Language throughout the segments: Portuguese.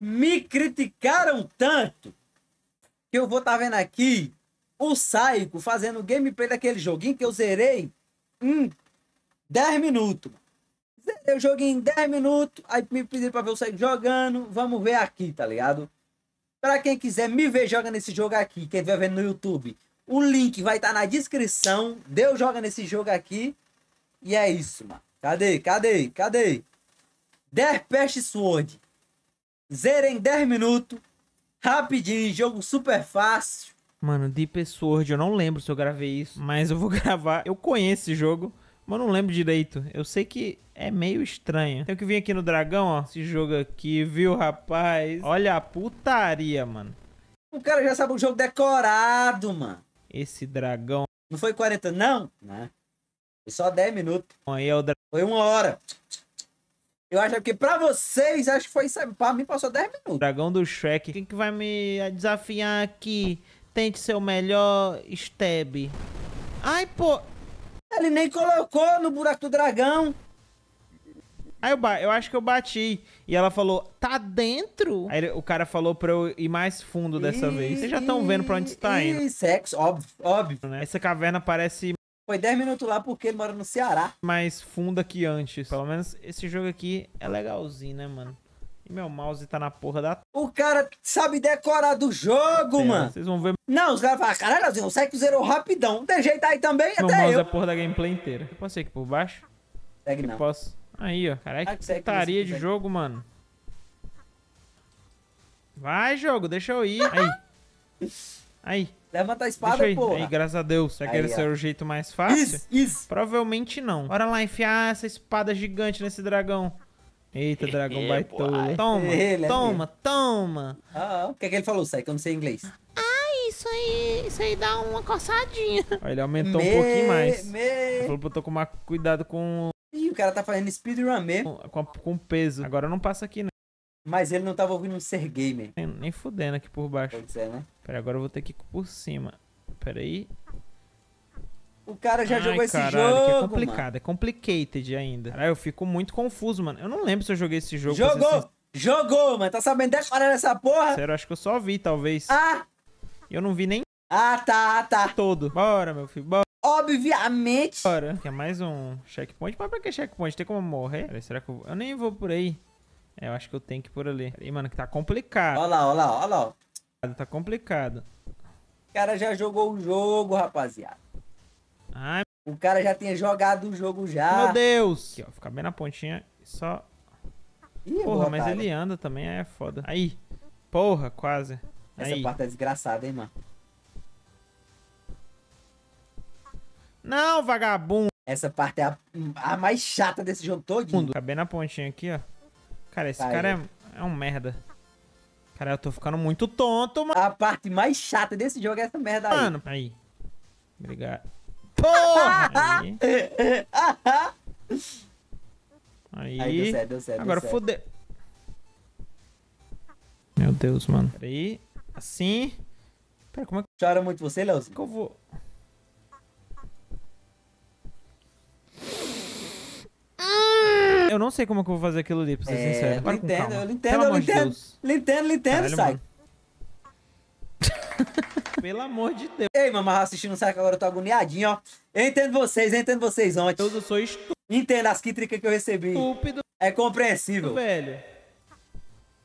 me criticaram tanto que eu vou estar tá vendo aqui o Saico fazendo gameplay daquele joguinho que eu zerei em 10 minutos. Zerei o joguinho em 10 minutos, aí me pediram para ver o Saico jogando. Vamos ver aqui, tá ligado? Para quem quiser me ver jogando esse jogo aqui, quem estiver vendo no YouTube, o link vai estar tá na descrição. Deu joga nesse jogo aqui. E é isso, mano. Cadê? Cadê? Cadê? Der Pest Sword. Zerei em 10 minutos. Rapidinho, jogo super fácil. Mano, Deep Sword, eu não lembro se eu gravei isso, mas eu vou gravar. Eu conheço esse jogo, mas não lembro direito. Eu sei que é meio estranho. Eu que vir aqui no dragão, ó. Esse jogo aqui, viu, rapaz? Olha a putaria, mano. O cara já sabe o jogo decorado, mano. Esse dragão. Não foi 40, não? Não. Foi só 10 minutos. Aí é o dragão. Foi uma hora. Eu acho que pra vocês, acho que foi isso. Pra mim passou 10 minutos. Dragão do Shrek. Quem que vai me desafiar aqui? Tente ser o melhor, Stab. Ai, pô. Ele nem colocou no buraco do dragão. Aí eu, eu acho que eu bati. E ela falou, tá dentro? Aí o cara falou pra eu ir mais fundo dessa e, vez. Vocês já estão vendo pra onde está indo. Sexo, óbvio, óbvio. Essa caverna parece foi 10 minutos lá porque ele mora no Ceará. Mais funda que antes. Pelo menos esse jogo aqui é legalzinho, né, mano? E meu mouse tá na porra da. O cara sabe decorar do jogo, mano. Vocês vão ver. Não, os caras falam, caralho, o Seco zerou rapidão. Tem jeito aí também, meu até mouse eu. é a porra da gameplay inteira. Eu posso ir aqui por baixo? Segue eu não. Posso. Aí, ó. Caralho, é que putaria de jogo, mano. Vai, jogo, deixa eu ir. Aí. Aí. Levanta a espada, Deixa pô. Aí, graças a Deus. Será que esse era o jeito mais fácil? Isso, isso. Provavelmente não. Bora lá enfiar essa espada gigante nesse dragão. Eita, é, dragão baitou! É toma, é ele, toma, toma. Ah, ah. O que é que ele falou, Sai, que eu não sei inglês. Ah, isso aí, isso aí dá uma coçadinha. ele aumentou me, um pouquinho mais. Me... Ele falou pra eu tomar cuidado com... Ih, o cara tá fazendo speedrun mesmo. Com, com, com peso. Agora não passa aqui, né? Mas ele não tava ouvindo um ser gamer. Nem, nem fudendo aqui por baixo. Pode ser, é, né? Pera, agora eu vou ter que ir por cima. Pera aí. O cara já Ai, jogou esse é jogo. jogo. é complicado, mano. é complicated ainda. Caralho, eu fico muito confuso, mano. Eu não lembro se eu joguei esse jogo. Jogou! Jogou, mano. Tá sabendo decorar essa porra? Sério, acho que eu só vi, talvez. Ah! Eu não vi nem. Ah, tá, ah, tá. Todo. Bora, meu filho, bora. Obviamente. Bora. Aqui é mais um checkpoint. Mas pra que checkpoint? Tem como morrer? será que eu... eu nem vou por aí. É, eu acho que eu tenho que ir por ali. Ih, mano, que tá complicado. Olha lá, olha lá, olha lá. Tá complicado. O cara já jogou o jogo, rapaziada. Ai. O cara já tinha jogado o jogo já. Meu Deus. Aqui, ó, ficar bem na pontinha só... Ih, Porra, mas ele né? anda também, é foda. Aí. Porra, quase. Essa aí. parte é desgraçada, hein, mano. Não, vagabundo. Essa parte é a, a mais chata desse jogo todo. Acabei na pontinha aqui, ó. Cara, esse cara é, é um merda. Cara, eu tô ficando muito tonto, mano. A parte mais chata desse jogo é essa merda aí. Mano, aí. Obrigado. Porra! aí. aí. aí. deu certo, deu certo. Agora fodeu. Meu Deus, mano. Peraí. Assim. Pera, como é que. Chora muito você, Léo? Como é eu vou. eu não sei como é que eu vou fazer aquilo ali, pra ser é, sincero. Para Nintendo, eu Nintendo, eu Nintendo, Nintendo, Nintendo, sai. Pelo amor de Deus. Ei, mamá, assistindo o saco agora, eu tô agoniadinho, ó. Eu entendo vocês, eu entendo vocês ontem. Eu sou estúpido. Entendo as quítricas que eu recebi. Estúpido. É compreensível. Velho.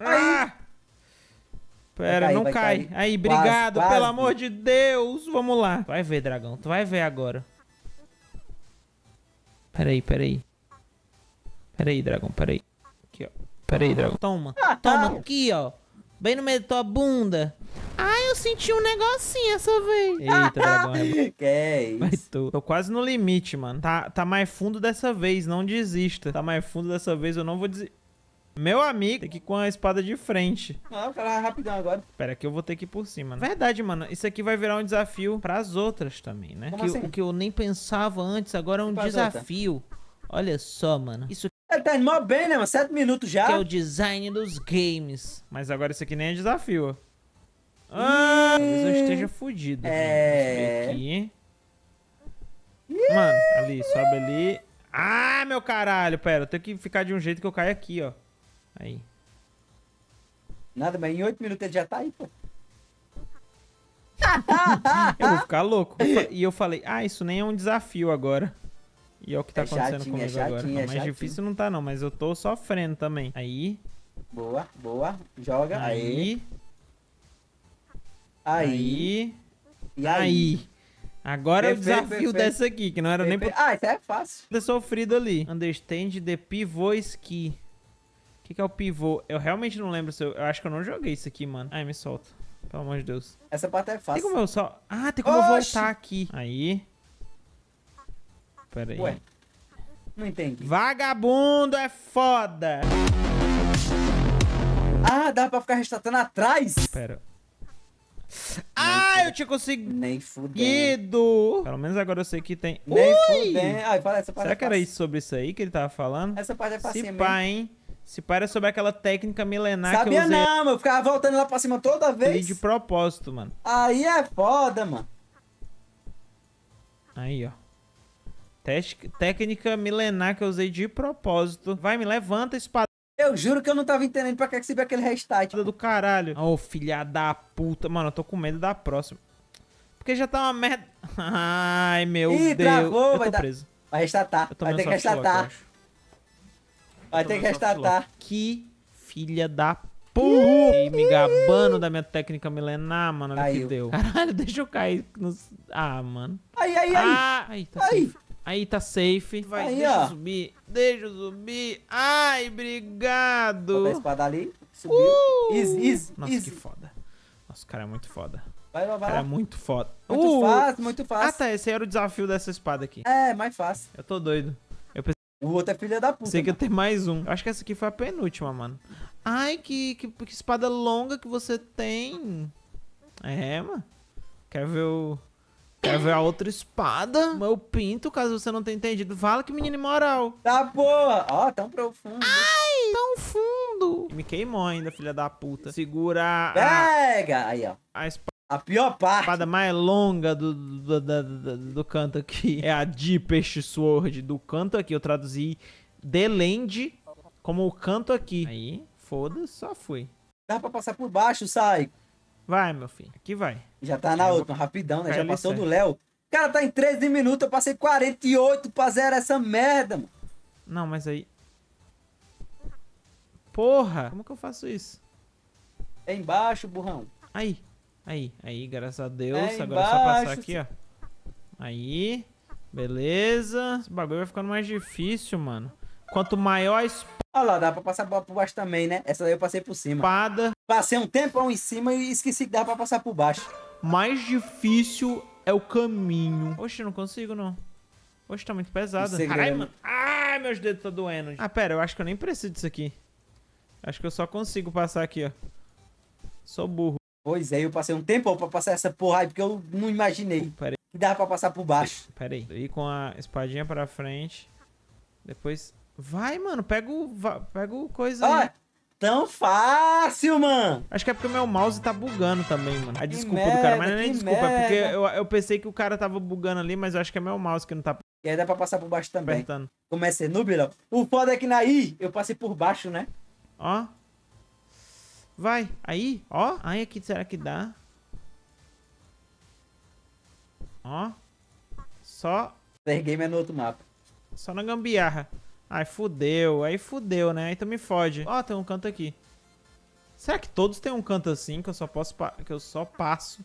Ah! Pera, cair, não cai. Cair. Aí, obrigado, quase, pelo amor de Deus. Vamos lá. Vai ver, dragão. Tu vai ver agora. Peraí, peraí. Peraí, dragão, peraí. Aqui, ó. Peraí, dragão. Toma. Ah, tá. Toma aqui, ó. Bem no meio da tua bunda. Ai, ah, eu senti um negocinho essa vez. Eita, ah, tá. dragão. É... que é isso? Mas tô, tô quase no limite, mano. Tá, tá mais fundo dessa vez, não desista. Tá mais fundo dessa vez, eu não vou desistir. Meu amigo, tem que ir com a espada de frente. Não, o cara rapidão agora. Pera, que eu vou ter que ir por cima. Né? Verdade, mano. Isso aqui vai virar um desafio pras outras também, né? Como que, assim? O que eu nem pensava antes, agora é um é desafio. Outra? Olha só, mano. Isso ele tá indo mó bem, né, mano? Sete minutos já. Que é o design dos games. Mas agora isso aqui nem é desafio, ó. Ah, talvez eu esteja fudido. É. Né? Aqui. Mano, ali, sobe ali. Ah, meu caralho, pera. Eu tenho que ficar de um jeito que eu caio aqui, ó. Aí. Nada, mas em oito minutos ele já tá aí, pô. eu vou ficar louco. E eu falei, ah, isso nem é um desafio agora. E é o que tá é acontecendo comigo é agora. É mais difícil não tá não, mas eu tô sofrendo também. Aí. Boa, boa. Joga. Aí. Aí. Aí. E aí? aí. Agora perfeito, é o desafio perfeito. dessa aqui, que não era perfeito. nem... Ah, isso é fácil. sofrido ali. Understand the pivô ski. O que, que é o pivô? Eu realmente não lembro se eu... Eu acho que eu não joguei isso aqui, mano. Ai, me solta. Pelo amor de Deus. Essa parte é fácil. Tem como eu só... Ah, tem como Oxi. eu voltar aqui. Aí. Pera aí. Ué, não entendi. Vagabundo é foda. Ah, dá pra ficar restartando atrás? Pera. Nem ah, eu tinha conseguido. Nem fudido. Pelo menos agora eu sei que tem. Nem fudendo. Ai, Será que era isso sobre isso aí que ele tava falando? Essa parte é pra Se Pá, hein? Se para sobre aquela técnica milenar Sabia que eu usei. Sabia não, eu ficava voltando lá pra cima toda vez. de propósito, mano. Aí é foda, mano. Aí, ó técnica milenar que eu usei de propósito. Vai, me levanta, espada. Eu juro que eu não tava entendendo pra que, serve serviu aquele restart. Do caralho. Ô, oh, filha da puta. Mano, eu tô com medo da próxima. Porque já tá uma merda. Ai, meu Ih, Deus. Travou, eu vai tô dar... preso. Vai restartar. Vai ter que restartar. Lock, vai ter que restartar. Que filha da puta. E me gabando da minha técnica milenar, mano. Olha que deu. Caralho, deixa eu cair. Nos... Ah, mano. Ai, ai, ai. Ah, ai, tá ai. Aí tá safe. Vai, aí, deixa ó. eu subir. Deixa o subir. Ai, obrigado. Bota a espada ali. Subiu. Uh! Easy, easy, Nossa, que foda. Nossa, o cara é muito foda. Vai, vai, vai. Cara, é muito foda. Muito uh! fácil, muito fácil. Ah, tá. Esse era o desafio dessa espada aqui. É, mais fácil. Eu tô doido. Eu pensei... O outro é filha da puta. Sei mano. que eu tenho mais um. Eu acho que essa aqui foi a penúltima, mano. Ai, que, que, que espada longa que você tem. É, mano. Quer ver o... Quer ver é a outra espada? Meu pinto, caso você não tenha entendido. Fala que menino imoral. Tá boa. Ó, oh, tão profundo. Ai, tão fundo. Me queimou ainda, filha da puta. Segura a... Pega! Aí, ó. A espada. A pior parte. A espada mais longa do, do, do, do, do canto aqui é a Deepest sword do canto aqui. Eu traduzi The Land como o canto aqui. Aí, foda-se, só fui. Dá pra passar por baixo, sai. Vai, meu filho. Aqui vai. Já tá na outra, última, rapidão, né? Já passou do Léo. Cara, tá em 13 minutos, eu passei 48 pra zero essa merda, mano. Não, mas aí... Porra! Como que eu faço isso? É embaixo, burrão. Aí. Aí, aí, graças a Deus. É Agora embaixo, é só passar aqui, ó. Aí. Beleza. Esse bagulho vai ficando mais difícil, mano. Quanto maior a espada... Olha lá, dá pra passar por baixo também, né? Essa daí eu passei por cima. Espada. Passei um tempão em cima e esqueci que dava pra passar por baixo. Mais difícil é o caminho. Oxe, não consigo, não. Oxe, tá muito pesado. É Caralho, mano. Ai, meus dedos tá doendo. Ah, pera, eu acho que eu nem preciso disso aqui. Acho que eu só consigo passar aqui, ó. Sou burro. Pois é, eu passei um tempão pra passar essa porra aí, porque eu não imaginei. Pera aí. Que dava pra passar por baixo. Peraí. E com a espadinha pra frente. Depois... Vai, mano. Pega o... Pega o coisa ah, aí tão fácil, mano. Acho que é porque o meu mouse tá bugando também, mano. A ah, desculpa merda, do cara, mas não é nem desculpa, merda. é porque eu, eu pensei que o cara tava bugando ali, mas eu acho que é meu mouse que não tá. E aí dá pra passar por baixo também. Apertando. Começa é noob, não. O foda é que na I eu passei por baixo, né? Ó. Vai, aí, ó. Aí aqui será que dá? Ó. Só. Fair game é no outro mapa. Só na gambiarra. Ai fudeu, aí fudeu, né? Aí então tu me fode. Ó, oh, tem um canto aqui. Será que todos têm um canto assim que eu só posso que eu só passo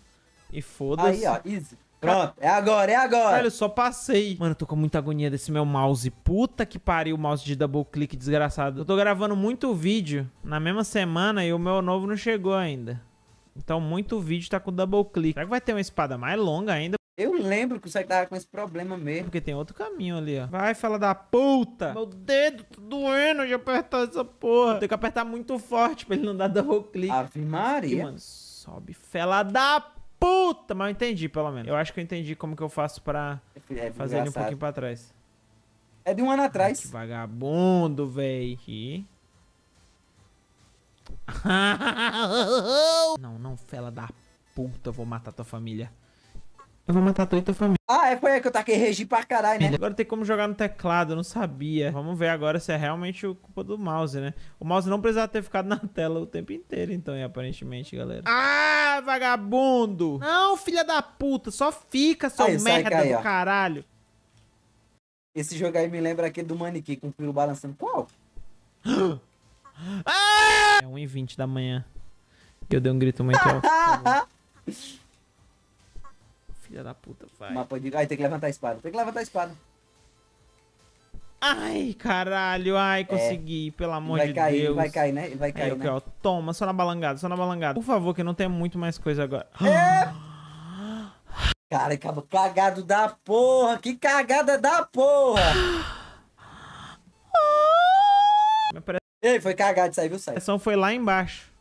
e foda-se? Aí, ó, easy. Pronto, é agora, é agora. eu só passei. Mano, eu tô com muita agonia desse meu mouse. Puta que pariu o mouse de double click desgraçado. Eu tô gravando muito vídeo na mesma semana e o meu novo não chegou ainda. Então muito vídeo tá com double click. Será que vai ter uma espada mais longa ainda? Eu lembro que o Sonic tava com esse problema mesmo. Porque tem outro caminho ali, ó. Vai, fala da puta! Meu dedo tá doendo de apertar essa porra. Tem que apertar muito forte pra ele não dar double click. Ave Maria. Aqui, mano, sobe. Fela da puta! Mas eu entendi, pelo menos. Eu acho que eu entendi como que eu faço pra é, é fazer ele um pouquinho pra trás. É de um ano atrás. Ai, que vagabundo, véi. Aqui. não, não, fela da puta. Vou matar tua família. Eu vou matar toda a tua família. Ah, é, foi aí que eu taquei regi pra caralho, né? Agora tem como jogar no teclado, eu não sabia. Vamos ver agora se é realmente culpa do mouse, né? O mouse não precisava ter ficado na tela o tempo inteiro, então, aparentemente, galera. Ah, vagabundo! Não, filha da puta, só fica, seu aí, merda do caralho. Esse jogo aí me lembra aquele do manequim com o pilo balançando. Qual? ah! É 1h20 da manhã. Eu dei um grito muito alto. filha da puta, vai. Mapa de... Ai, tem que levantar a espada. Tem que levantar a espada. Ai, caralho, ai, é, consegui, é. pelo amor vai de cair, Deus. Vai cair, né? vai cair, é, né? Quero, toma, só na balangada, só na balangada. Por favor, que não tem muito mais coisa agora. É. Cara, acabou cagado da porra, que cagada da porra. Ei, foi cagado, saiu, viu, Sai. A foi lá embaixo.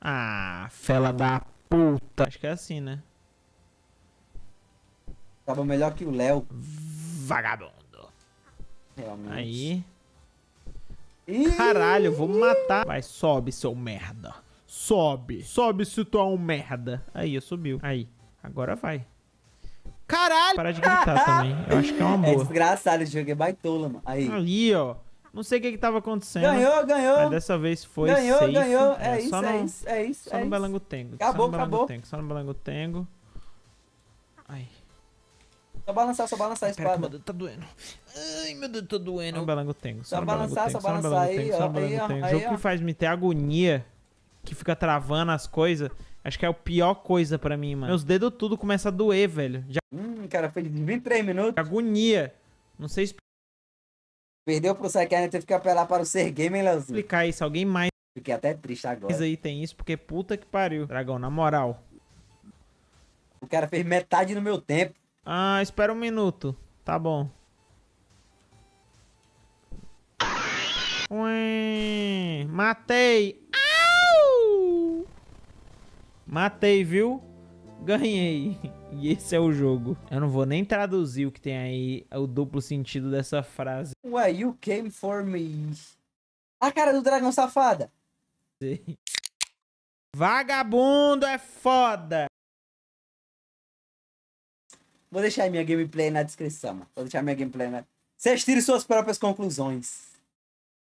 Ah, fela da puta. Acho que é assim, né? Tava melhor que o Léo. Vagabundo. Realmente. Aí. Ih! Caralho, vou matar. Vai, sobe, seu merda. Sobe. Sobe se tu é um merda. Aí, subiu. Aí. Agora vai. Caralho! para de gritar também. Eu acho que é uma é boa. É desgraçado esse jogo, é baitola, mano. Aí. Aí, ó. Não sei o que que tava acontecendo. Ganhou, ganhou. Mas dessa vez foi Ganhou, safe. ganhou. É, é, isso, é no, é, isso, é isso, Só é no Belango Tengo. Acabou, só no acabou. Tengo, só no Belango Tengo. Aí. Só balançar, só balançar a espada. Pera, meu deus tá doendo. Ai, meu deus tá doendo. Só balançar, tengo, só, só balançar, só balançar. Aí, ó, aí, ó. O jogo que faz me ter agonia, que fica travando as coisas, acho que é a pior coisa pra mim, mano. Meus dedos tudo começa a doer, velho. Já... Hum, cara, foi 23 minutos. Agonia. Não sei explicar. Perdeu pro Sakai, teve que apelar para o ser gamer, Leozinho. Explicar isso, alguém mais. Fiquei até triste agora. Isso aí tem isso, porque puta que pariu. Dragão, na moral. O cara fez metade no meu tempo. Ah, espera um minuto. Tá bom. Ué, matei. Au! Matei, viu? Ganhei. E esse é o jogo. Eu não vou nem traduzir o que tem aí, o duplo sentido dessa frase. Ué, you came for me. A cara do dragão safada. Vagabundo é foda. Vou deixar minha gameplay na descrição, Vou deixar minha gameplay na. Vocês tirem suas próprias conclusões.